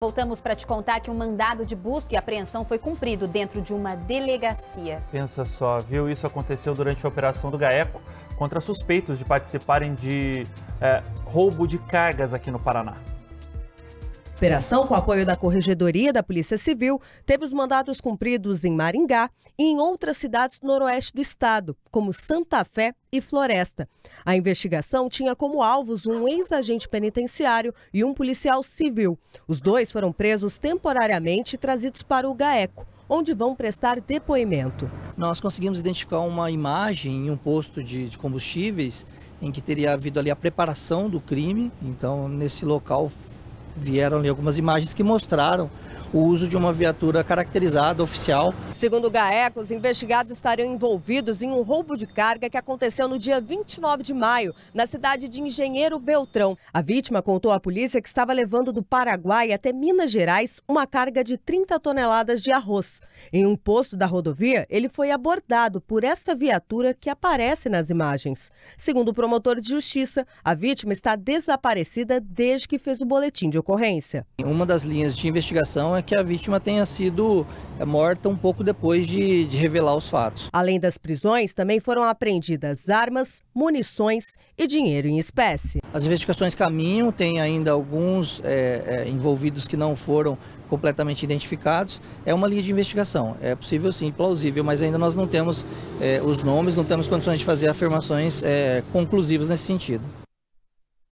Voltamos para te contar que um mandado de busca e apreensão foi cumprido dentro de uma delegacia. Pensa só, viu? Isso aconteceu durante a operação do GAECO contra suspeitos de participarem de é, roubo de cargas aqui no Paraná operação, com apoio da Corregedoria da Polícia Civil, teve os mandados cumpridos em Maringá e em outras cidades do noroeste do estado, como Santa Fé e Floresta. A investigação tinha como alvos um ex-agente penitenciário e um policial civil. Os dois foram presos temporariamente e trazidos para o GAECO, onde vão prestar depoimento. Nós conseguimos identificar uma imagem em um posto de, de combustíveis em que teria havido ali a preparação do crime. Então, nesse local vieram ali algumas imagens que mostraram o uso de uma viatura caracterizada oficial. Segundo o GAECO, os investigados estariam envolvidos em um roubo de carga que aconteceu no dia 29 de maio, na cidade de Engenheiro Beltrão. A vítima contou à polícia que estava levando do Paraguai até Minas Gerais uma carga de 30 toneladas de arroz. Em um posto da rodovia, ele foi abordado por essa viatura que aparece nas imagens. Segundo o promotor de justiça, a vítima está desaparecida desde que fez o boletim de ocorrência. Uma das linhas de investigação é que a vítima tenha sido eh, morta um pouco depois de, de revelar os fatos. Além das prisões, também foram apreendidas armas, munições e dinheiro em espécie. As investigações caminham, tem ainda alguns é, é, envolvidos que não foram completamente identificados. É uma linha de investigação, é possível sim, plausível, mas ainda nós não temos é, os nomes, não temos condições de fazer afirmações conclusivas nesse sentido.